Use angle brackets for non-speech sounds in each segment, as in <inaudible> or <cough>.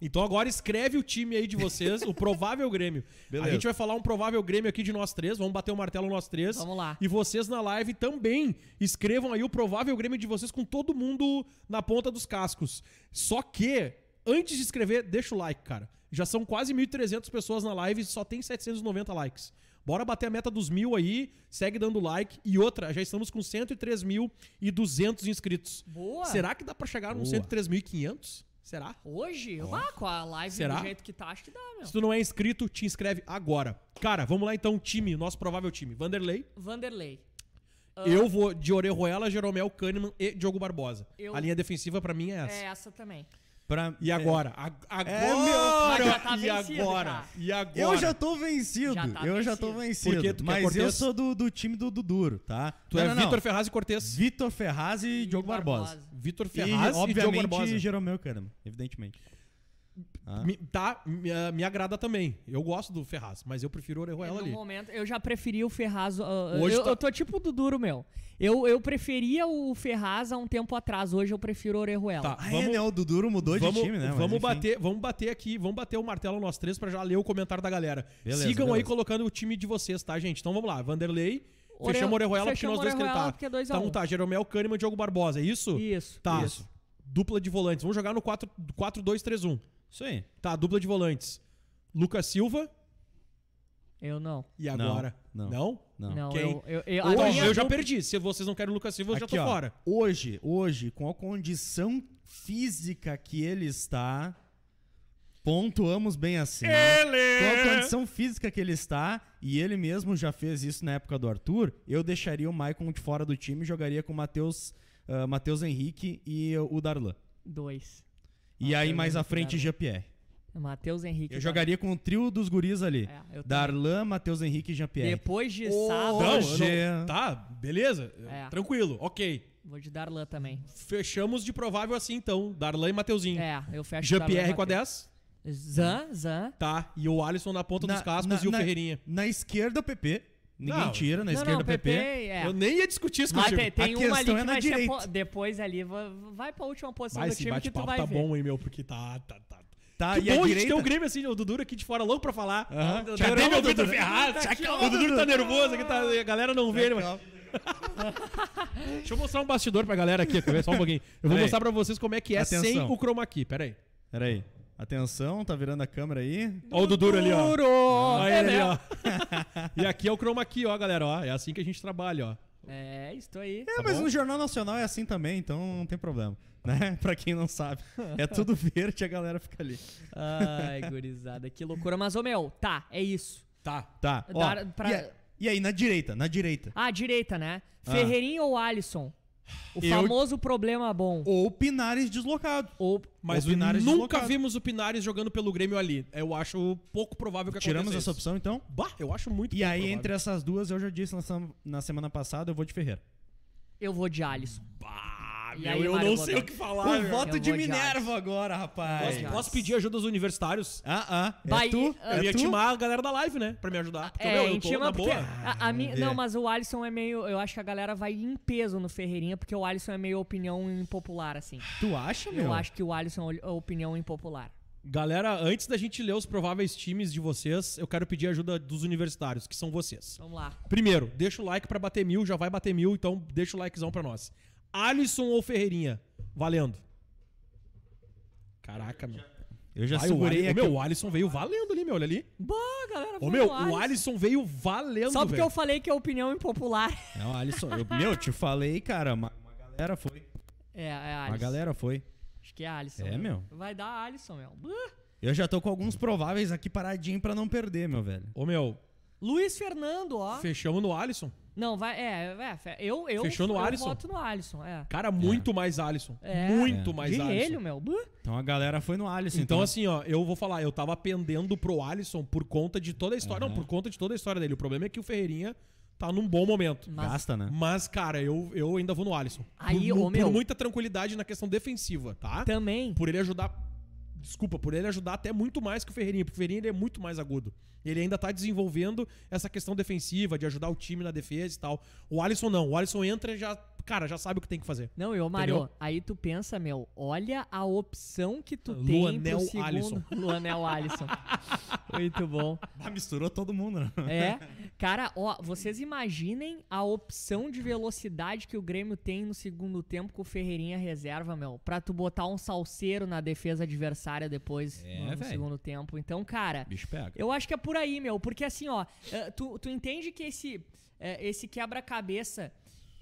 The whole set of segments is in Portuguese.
Então agora escreve o time aí de vocês, o provável Grêmio. <laughs> Beleza. A gente vai falar um provável Grêmio aqui de nós três, vamos bater o um martelo nós três. Vamos lá. E vocês na live também escrevam aí o provável Grêmio de vocês com todo mundo na ponta dos cascos. Só que, antes de escrever, deixa o like, cara. Já são quase 1.300 pessoas na live e só tem 790 likes. Bora bater a meta dos mil aí, segue dando like. E outra, já estamos com 103.200 inscritos. Boa! Será que dá para chegar nos 103.500? Será? Hoje? Oh. Ah, com a live Será? do jeito que tá, acho que dá, meu. Se tu não é inscrito, te inscreve agora. Cara, vamos lá então, time, nosso provável time. Vanderlei. Vanderlei. Uh, eu vou de Orejuela, Jeromel, Kahneman e Diogo Barbosa. Eu... A linha defensiva para mim é essa. É essa também. Pra, e agora? É, agora! É, meu, tá e vencido, agora? Cara. E agora? Eu já tô vencido. Já tá eu vencido. já tô vencido. Porque tu mas Cortez... eu sou do, do time do, do duro, tá? Tu não, é Vitor Ferraz e Cortez. Vitor Ferraz e Diogo Barbosa. Barbosa. Vitor Ferraz e, e obviamente, Diogo Barbosa. Jeromeu Kahneman, evidentemente. Ah. Me, tá, me, ah, me, agrada também. Eu gosto do Ferraz, mas eu prefiro o Orejuela ali. No momento, eu já preferi o Ferraz. Uh, hoje eu, tá... eu tô tipo do duro, meu. Eu, eu preferia o Ferraz há um tempo atrás. Hoje eu prefiro o Orejuela. Tá, vamos, ah, é, né? O Duduro mudou vamos, de time, né? vamos, bater, vamos bater aqui, vamos bater o martelo nós três pra já ler o comentário da galera. Beleza, Sigam beleza. aí colocando o time de vocês, tá, gente? Então vamos lá. Vanderlei, Ore... Fechamos Orejuela porque nós dois queremos tá. é dois tá, um. Então tá, Jeromel Cânima e Diogo Barbosa, é isso? Isso. Tá. Isso. Dupla de volantes. Vamos jogar no 4-2-3-1. Isso aí. Tá, dupla de volantes. Lucas Silva. Eu não. E agora? Não. Não? Não. não Quem? Eu, eu, eu, hoje, eu já perdi. Se vocês não querem o Lucas Silva, eu Aqui, já tô ó, fora. Hoje, hoje, com a condição física que ele está, pontuamos bem assim. Né? Ele! Com a condição física que ele está, e ele mesmo já fez isso na época do Arthur, eu deixaria o Maicon de fora do time e jogaria com o Matheus uh, ah, Mateus Henrique e o Darlan. Dois. E aí mais à frente, Jean-Pierre. Matheus Henrique. Eu jogaria com o trio dos guris ali. É, Darlan, Matheus Henrique e Jean-Pierre. Depois de oh, sábado. não, tá, beleza. É. Tranquilo, ok. Vou de Darlan também. Fechamos de provável assim, então. Darlan e Mateuzinho. É, eu fecho Jean-Pierre com a 10. Zan, Zan. Tá, e o Alisson na ponta na, dos cascos na, e o na, Ferreirinha. Na esquerda, o PP. Ninguém não, tira na não, esquerda não, PP. É. Eu nem ia discutir isso com Mas tem, tem uma ali é que é vai direita. ser depois ali vai pra última posição vai, do time que tu vai tá ver. bom, hein, meu, porque tá tá tá. Tá, que e bom a, a gente tem um Grêmio assim, o Dudu aqui de fora louco pra falar. Uh -huh. Cadê meu Dudu ferrado? Ah, o Dudu tá nervoso aqui, tá, a galera não vê ele, <laughs> Deixa eu mostrar um bastidor pra galera aqui, <laughs> tá só um pouquinho. Eu vou mostrar pra vocês como é que é sem o chroma key. Pera aí. Pera aí. Atenção, tá virando a câmera aí. Olha o Duduro ali, ó. Duduro! Olha é ali, ó. <laughs> e aqui é o chroma key, ó, galera, ó. É assim que a gente trabalha, ó. É, estou aí. É, tá mas bom? no Jornal Nacional é assim também, então não tem problema. Né? <laughs> Pra quem não sabe. É <laughs> tudo verde a galera fica ali. Ai, gurizada, que loucura. Mas, ô meu, tá, é isso. Tá. Tá. Ó, Dar, pra... e, a, e aí, na direita, na direita. Ah, direita, né? Ah. ou Alisson? O eu... famoso problema bom. Ou Pinares deslocado. Ou... Mas Ou Pinares nunca deslocado. vimos o Pinares jogando pelo Grêmio ali. Eu acho pouco provável que Tiramos aconteça. Tiramos essa opção então? Bah, eu acho muito E aí, provável. entre essas duas, eu já disse na semana passada, eu vou de Ferreira. Eu vou de Alisson. Bah. E meu, aí, eu não sei o que falar. O voto de Minerva agora, rapaz. Posso, posso pedir ajuda aos universitários? Ah, ah. É Bahia- tu? Ah, é eu ia é tu? intimar a galera da live, né? Pra me ajudar. Ah, porque, é, meu, eu tô na porque boa. a, a ah, mi- não, mas o Alisson é meio, eu acho que a galera vai em peso no Ferreirinha porque o Alisson é meio opinião impopular assim. Tu acha, meu? Eu acho que o Alisson é opinião impopular. Galera, antes da gente ler os prováveis times de vocês, eu quero pedir ajuda dos universitários, que são vocês. Vamos lá. Primeiro, deixa o like pra bater mil, já vai bater mil, então deixa o likezão pra nós. Alisson ou Ferreirinha? Valendo. Caraca, meu. Eu já segurei o, aqui. Meu, o Alisson veio valendo ali, meu. Olha ali. Boa, galera. Ô, meu, o Alisson. o Alisson veio valendo, Só porque velho. eu falei que é opinião impopular. É o Alisson, eu, meu, te falei, cara, uma, uma galera foi. É, é Alisson. Uma galera foi. Acho que é Alisson. É, meu. Vai dar Alisson, meu. Eu já tô com alguns prováveis aqui paradinho pra não perder, meu velho. Ô, meu. Luiz Fernando, ó. Fechamos no Alisson. Não, vai. É, é, é eu, eu, Fechou no eu Alisson? voto no Alisson. É. Cara, muito é. mais Alisson. É. Muito é. mais De Alisson. Ele, meu. Então a galera foi no Alisson. Então, então, assim, ó, eu vou falar, eu tava pendendo pro Alisson por conta de toda a história. Não, por conta de toda a história dele. O problema é que o Ferreirinha tá num bom momento. Mas, Gasta, né? Mas, cara, eu, eu ainda vou no Alisson. Aí, por, ô, por meu, muita tranquilidade na questão defensiva, tá? Também. Por ele ajudar desculpa, por ele ajudar até muito mais que o Ferreirinha, porque o Ferreirinha é muito mais agudo. Ele ainda tá desenvolvendo essa questão defensiva, de ajudar o time na defesa e tal. O Alisson não, o Alisson entra e já cara, já sabe o que tem que fazer. Não, e ô Entendeu? aí tu pensa, meu, olha a opção que tu Luanel tem Luanel Alisson. <laughs> Luanel Alisson. Muito bom. Ah, misturou todo mundo, né? É. <laughs> Cara, ó, vocês imaginem a opção de velocidade que o Grêmio tem no segundo tempo com o Ferreirinha reserva, meu. Pra tu botar um salseiro na defesa adversária depois é, no, segundo tempo. Então, cara, Bicho pega. eu acho que é por aí, meu. Porque assim, ó, eh, tu, tu entende que esse, eh, esse quebra-cabeça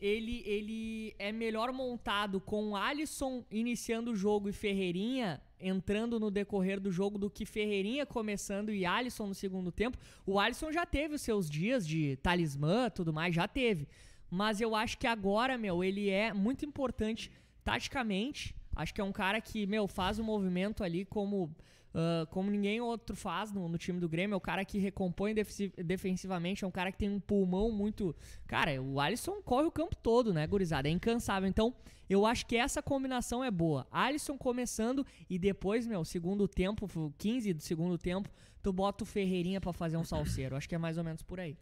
ele, ele é melhor montado com Alisson iniciando o jogo e Ferreirinha entrando no decorrer do jogo do que Ferreirinha começando e Alisson no segundo tempo. O Alisson já teve os seus dias de talismã, tudo mais, já teve. Mas eu acho que agora, meu, ele é muito importante taticamente Acho que é um cara que, meu, faz o um movimento ali como, uh, como ninguém outro faz no, no, time do Grêmio. É um cara que recompõe defensivamente, é um cara que tem um pulmão muito. Cara, o Alisson corre o campo todo, né, gurizada? É incansável. Então, eu acho que essa combinação é boa. Alisson começando e depois, meu, segundo tempo, 15 do segundo tempo, tu bota o Ferreirinha para fazer um salseiro. Acho que é mais ou menos por aí.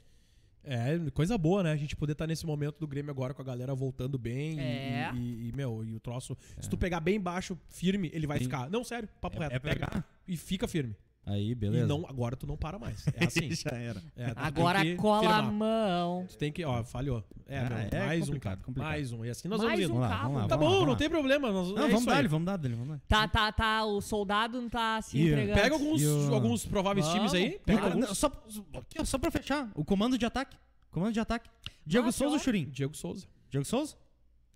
É, coisa boa, né? A gente poder estar tá nesse momento do Grêmio agora com a galera voltando bem. É. E, e, e, meu, e o troço. É. Se tu é. pegar bem baixo, firme, ele vai ficar. Não, sério, papo é, reto. É pegar. E fica firme. Aí, beleza. E não, agora tu não para mais. É <laughs> assim. Já era. É, agora cola firmar. a mão. Tu tem que, ó, falhou. É, ah, meu, é mais um, cara. Complicado. Mais um. E assim nós mais vamos indo. Um vamos lá, vamos lá, tá vamos bom, lá. não tem problema. Nós, não, é vamos, dar ele, vamos dar dele vamos dar Tá, tá, tá. O soldado não tá se yeah. entregando. Pega alguns, alguns prováveis vamos, times aí. Pega não, só, aqui, ó, só pra fechar. O comando de ataque. Comando de ataque. Diego ah, Souza ou Churim? Diego Souza. Diego Souza?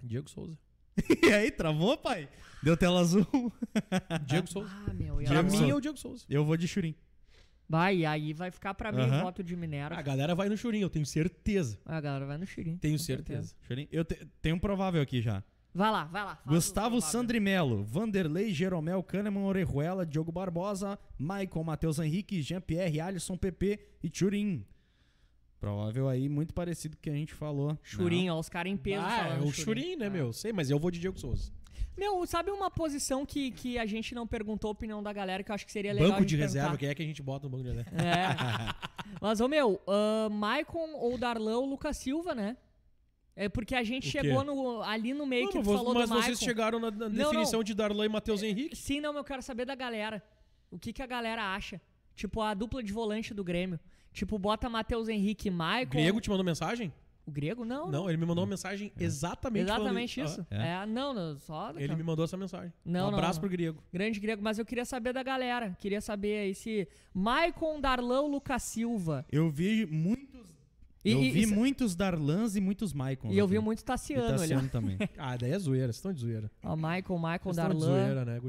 Diego Souza. <laughs> e aí, travou, pai? Deu tela azul. Diego Souza. Ah, meu Pra Diego mim é o Diego Souza. Eu vou de Churim. Vai, aí vai ficar pra mim Aham. voto de Minera. A galera vai no Churim, eu tenho certeza. A galera vai no Churim. Tenho certeza. Churim. Eu te- tenho um provável aqui já. Vai lá, vai lá. Gustavo do Vanderlei, Jeromel, Kahneman, Orejuela, Diogo Barbosa, Michael, Matheus Henrique, Jean-Pierre, Alisson, PP e Churim. Provável aí, muito parecido com o que a gente falou. Né? Churim, ó, os caras em peso. Ah, é o Churim, né, é. meu? Sei, mas eu vou de Diego Souza. Meu, sabe uma posição que, que a gente não perguntou a opinião da galera, que eu acho que seria legal. Banco de reserva, quem é que a gente bota no banco de reserva? É. <laughs> Mas, ô meu, uh, Maicon ou Darlan ou Lucas Silva, né? É porque a gente chegou no, ali no meio que tu vou, falou mas do Mas vocês chegaram na, na definição não, não. de Darlan e Matheus é, Henrique? Sim, não, eu quero saber da galera. O que, que a galera acha? Tipo, a dupla de volante do Grêmio. Tipo, bota Matheus Henrique e Maicon. Diego te mandou mensagem? O grego? Não. Não, né? ele me mandou uma mensagem exatamente é. Exatamente falando, isso. Ah, é? é. não, não, só. Ele então. me mandou essa mensagem. Não, um abraço não, pro grego. Grande grego, mas eu queria saber da galera. Queria saber aí se. Maicon Darlão Lucas Silva. Eu vi muitos e, eu vi e, muitos Darlans e muitos Maicons. E eu vi muito Tassiano, e Tassiano ali. também. <laughs> ah, daí é zoeira, vocês estão de zoeira. Ó, Michael, Michael, vocês Darlan. Estão de zoeira, né?